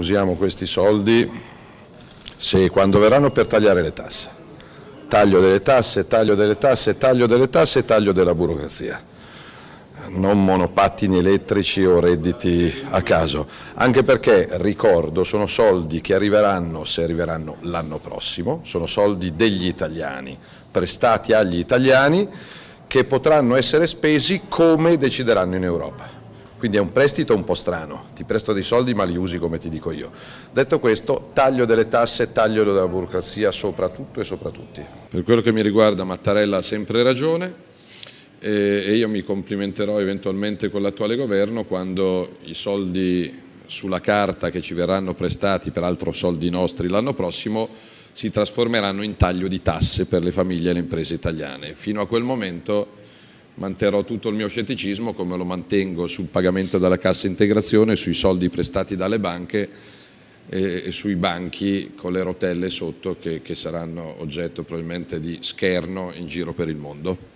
usiamo questi soldi se quando verranno per tagliare le tasse. Taglio delle tasse, taglio delle tasse, taglio delle tasse e taglio della burocrazia. Non monopattini elettrici o redditi a caso, anche perché, ricordo, sono soldi che arriveranno, se arriveranno l'anno prossimo, sono soldi degli italiani, prestati agli italiani, che potranno essere spesi come decideranno in Europa. Quindi è un prestito un po' strano, ti presto dei soldi ma li usi come ti dico io. Detto questo, taglio delle tasse, taglio della burocrazia soprattutto e soprattutto. Per quello che mi riguarda Mattarella ha sempre ragione e io mi complimenterò eventualmente con l'attuale governo quando i soldi sulla carta che ci verranno prestati, peraltro soldi nostri l'anno prossimo, si trasformeranno in taglio di tasse per le famiglie e le imprese italiane. Fino a quel momento manterrò tutto il mio scetticismo come lo mantengo sul pagamento della cassa integrazione, sui soldi prestati dalle banche e, sui banchi con le rotelle sotto che, che saranno oggetto probabilmente di scherno in giro per il mondo.